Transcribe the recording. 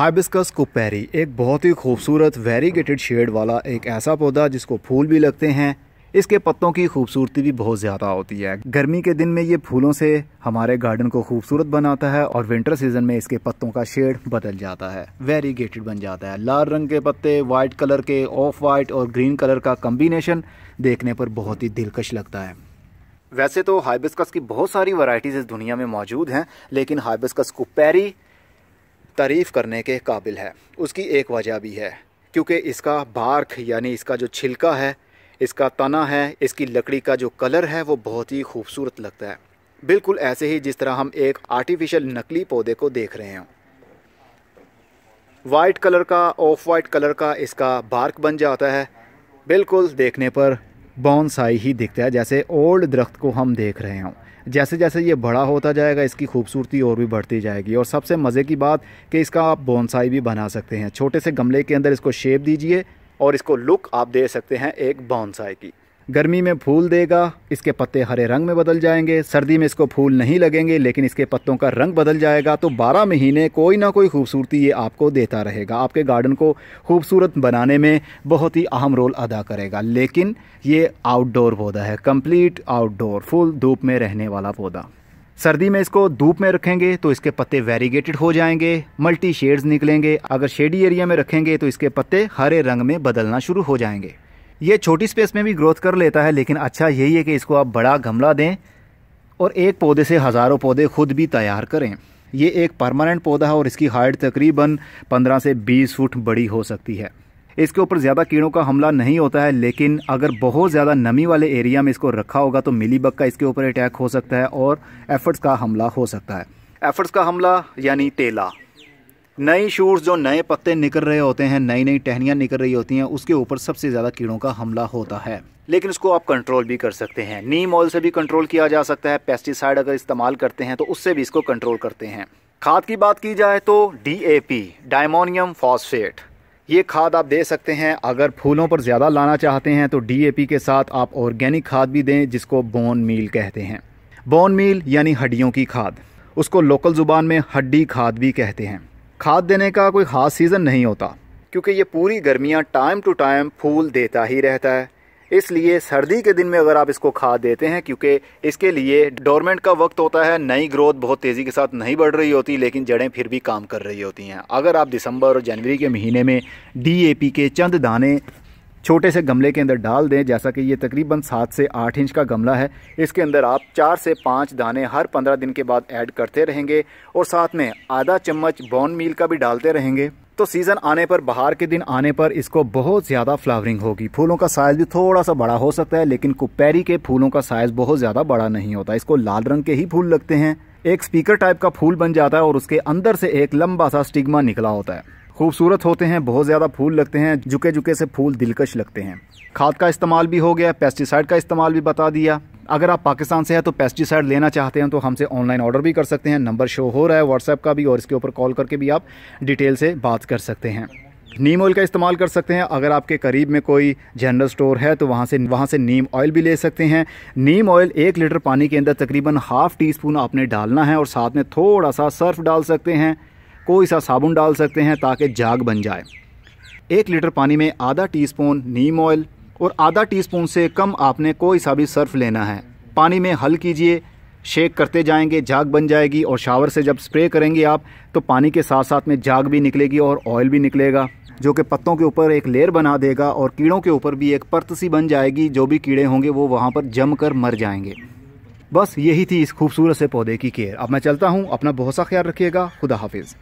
hibiscus कुपैरी एक बहुत ही खूबसूरत वेरीगेटेड शेड वाला एक ऐसा पौधा जिसको फूल भी लगते हैं इसके पत्तों की खूबसूरती भी बहुत ज़्यादा होती है गर्मी के दिन में ये फूलों से हमारे गार्डन को खूबसूरत बनाता है और विंटर सीजन में इसके पत्तों का शेड बदल जाता है वेरीगेटेड बन जाता है लाल रंग के पत्ते वाइट कलर के ऑफ वाइट और ग्रीन कलर का कम्बिनेशन देखने पर बहुत ही दिलकश लगता है वैसे तो हाइबिस्कस की बहुत सारी वराइटीज़ इस दुनिया में मौजूद हैं लेकिन हाइबिस्कस कुपैरी तारीफ़ करने के काबिल है उसकी एक वजह भी है क्योंकि इसका बार्क यानी इसका जो छिलका है इसका तना है इसकी लकड़ी का जो कलर है वो बहुत ही खूबसूरत लगता है बिल्कुल ऐसे ही जिस तरह हम एक आर्टिफिशियल नकली पौधे को देख रहे हैं वाइट कलर का ऑफ वाइट कलर का इसका बार्क बन जाता है बिल्कुल देखने पर बॉन्साई ही दिखता है जैसे ओल्ड दरख्त को हम देख रहे हों जैसे जैसे ये बड़ा होता जाएगा इसकी खूबसूरती और भी बढ़ती जाएगी और सबसे मज़े की बात कि इसका आप बॉन्साई भी बना सकते हैं छोटे से गमले के अंदर इसको शेप दीजिए और इसको लुक आप दे सकते हैं एक बॉन्साई की गर्मी में फूल देगा इसके पत्ते हरे रंग में बदल जाएंगे सर्दी में इसको फूल नहीं लगेंगे लेकिन इसके पत्तों का रंग बदल जाएगा तो 12 महीने कोई ना कोई खूबसूरती ये आपको देता रहेगा आपके गार्डन को खूबसूरत बनाने में बहुत ही अहम रोल अदा करेगा लेकिन ये आउटडोर पौधा है कम्प्लीट आउटडोर फुल धूप में रहने वाला पौधा सर्दी में इसको धूप में रखेंगे तो इसके पत्ते वेरीगेटेड हो जाएंगे मल्टी शेड्स निकलेंगे अगर शेडी एरिया में रखेंगे तो इसके पत्ते हरे रंग में बदलना शुरू हो जाएंगे ये छोटी स्पेस में भी ग्रोथ कर लेता है लेकिन अच्छा यही है कि इसको आप बड़ा गमला दें और एक पौधे से हज़ारों पौधे खुद भी तैयार करें ये एक परमानेंट पौधा है और इसकी हाइट तकरीबन 15 से 20 फुट बड़ी हो सकती है इसके ऊपर ज़्यादा कीड़ों का हमला नहीं होता है लेकिन अगर बहुत ज़्यादा नमी वाले एरिया में इसको रखा होगा तो मिली का इसके ऊपर अटैक हो सकता है और एफर्ट्स का हमला हो सकता है एफर्ट्स का हमला यानी तेला नए शूट्स जो नए पत्ते निकल रहे होते हैं नई नई टहनियाँ निकल रही होती हैं उसके ऊपर सबसे ज़्यादा कीड़ों का हमला होता है लेकिन इसको आप कंट्रोल भी कर सकते हैं नीम ऑयल से भी कंट्रोल किया जा सकता है पेस्टिसाइड अगर इस्तेमाल करते हैं तो उससे भी इसको कंट्रोल करते हैं खाद की बात की जाए तो डी ए डायमोनियम फॉस्फेट ये खाद आप दे सकते हैं अगर फूलों पर ज़्यादा लाना चाहते हैं तो पी के साथ आप ऑर्गेनिक खाद भी दें जिसको बोन मील कहते हैं बोन मील यानी हड्डियों की खाद उसको लोकल ज़ुबान में हड्डी खाद भी कहते हैं खाद देने का कोई ख़ास सीज़न नहीं होता क्योंकि ये पूरी गर्मियाँ टाइम टू टाइम फूल देता ही रहता है इसलिए सर्दी के दिन में अगर आप इसको खाद देते हैं क्योंकि इसके लिए डोरमेंट का वक्त होता है नई ग्रोथ बहुत तेज़ी के साथ नहीं बढ़ रही होती लेकिन जड़ें फिर भी काम कर रही होती हैं अगर आप दिसंबर और जनवरी के महीने में डी के चंद दाने छोटे से गमले के अंदर डाल दें जैसा कि ये तकरीबन सात से आठ इंच का गमला है इसके अंदर आप चार से पाँच दाने हर पंद्रह दिन के बाद ऐड करते रहेंगे और साथ में आधा चम्मच बॉन मील का भी डालते रहेंगे तो सीज़न आने पर बाहर के दिन आने पर इसको बहुत ज़्यादा फ्लावरिंग होगी फूलों का साइज़ भी थोड़ा सा बड़ा हो सकता है लेकिन कुपैरी के फूलों का साइज़ बहुत ज़्यादा बड़ा नहीं होता इसको लाल रंग के ही फूल लगते हैं एक स्पीकर टाइप का फूल बन जाता है और उसके अंदर से एक लंबा सा स्टिग्मा निकला होता है खूबसूरत होते हैं बहुत ज़्यादा फूल लगते हैं झुके झुके से फूल दिलकश लगते हैं खाद का इस्तेमाल भी हो गया पेस्टिसाइड का इस्तेमाल भी बता दिया अगर आप पाकिस्तान से हैं तो पेस्टिसाइड लेना चाहते हैं तो हमसे ऑनलाइन ऑर्डर भी कर सकते हैं नंबर शो हो रहा है व्हाट्सएप का भी और इसके ऊपर कॉल करके भी आप डिटेल से बात कर सकते हैं नीम ऑयल का इस्तेमाल कर सकते हैं अगर आपके करीब में कोई जनरल स्टोर है तो वहाँ से वहाँ से नीम ऑयल भी ले सकते हैं नीम ऑयल एक लीटर पानी के अंदर तकरीबन हाफ टी स्पून आपने डालना है और साथ में थोड़ा सा सर्फ डाल सकते हैं कोई सा साबुन डाल सकते हैं ताकि जाग बन जाए एक लीटर पानी में आधा टीस्पून नीम ऑयल और आधा टीस्पून से कम आपने कोई सा भी सर्फ लेना है पानी में हल कीजिए शेक करते जाएंगे जाग बन जाएगी और शावर से जब स्प्रे करेंगे आप तो पानी के साथ साथ में जाग भी निकलेगी और ऑयल भी निकलेगा जो कि पत्तों के ऊपर एक लेयर बना देगा और कीड़ों के ऊपर भी एक परत सी बन जाएगी जो भी कीड़े होंगे वो वहाँ पर जम कर मर जाएंगे बस यही थी इस खूबसूरत से पौधे की केयर अब मैं चलता हूँ अपना बहुत सा ख्याल रखिएगा खुदा हाफिज़